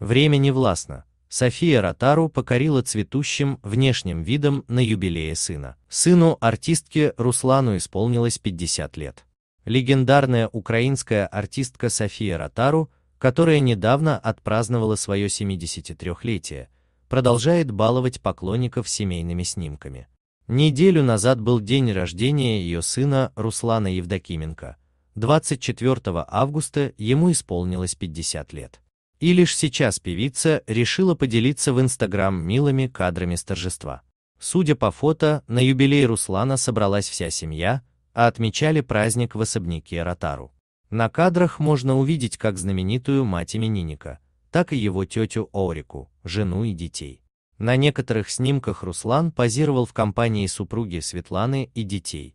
Время не властно. София Ротару покорила цветущим внешним видом на юбилее сына. Сыну артистки Руслану исполнилось 50 лет. Легендарная украинская артистка София Ротару, которая недавно отпраздновала свое 73-летие, продолжает баловать поклонников семейными снимками. Неделю назад был день рождения ее сына Руслана Евдокименко. 24 августа ему исполнилось 50 лет. И лишь сейчас певица решила поделиться в Инстаграм милыми кадрами с торжества. Судя по фото, на юбилей Руслана собралась вся семья, а отмечали праздник в особняке Ротару. На кадрах можно увидеть как знаменитую мать именинника, так и его тетю Орику, жену и детей. На некоторых снимках Руслан позировал в компании супруги Светланы и детей,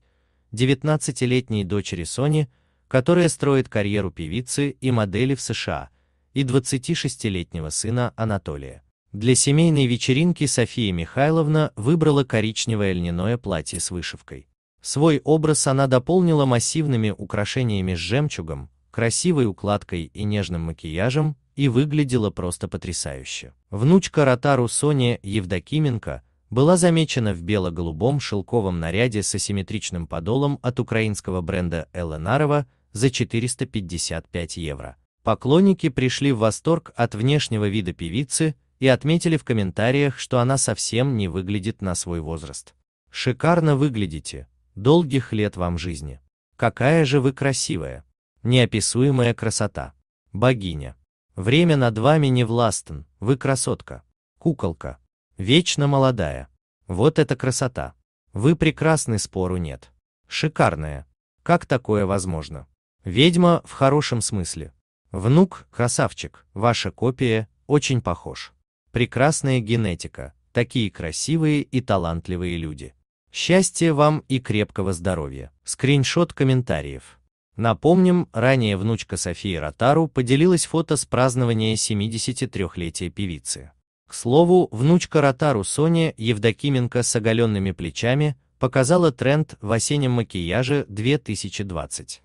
19-летней дочери Сони, которая строит карьеру певицы и модели в США – и 26-летнего сына Анатолия. Для семейной вечеринки София Михайловна выбрала коричневое льняное платье с вышивкой. Свой образ она дополнила массивными украшениями с жемчугом, красивой укладкой и нежным макияжем, и выглядела просто потрясающе. Внучка Ротару Соня Евдокименко была замечена в бело-голубом шелковом наряде с асимметричным подолом от украинского бренда Эленарова за 455 евро. Поклонники пришли в восторг от внешнего вида певицы и отметили в комментариях, что она совсем не выглядит на свой возраст. Шикарно выглядите, долгих лет вам жизни. Какая же вы красивая. Неописуемая красота. Богиня. Время над вами не властен, вы красотка. Куколка. Вечно молодая. Вот это красота. Вы прекрасны, спору нет. Шикарная. Как такое возможно? Ведьма в хорошем смысле. Внук, красавчик, ваша копия, очень похож. Прекрасная генетика, такие красивые и талантливые люди. Счастья вам и крепкого здоровья. Скриншот комментариев. Напомним, ранее внучка Софии Ротару поделилась фото с празднования 73-летия певицы. К слову, внучка Ротару Соня Евдокименко с оголенными плечами показала тренд в осеннем макияже 2020.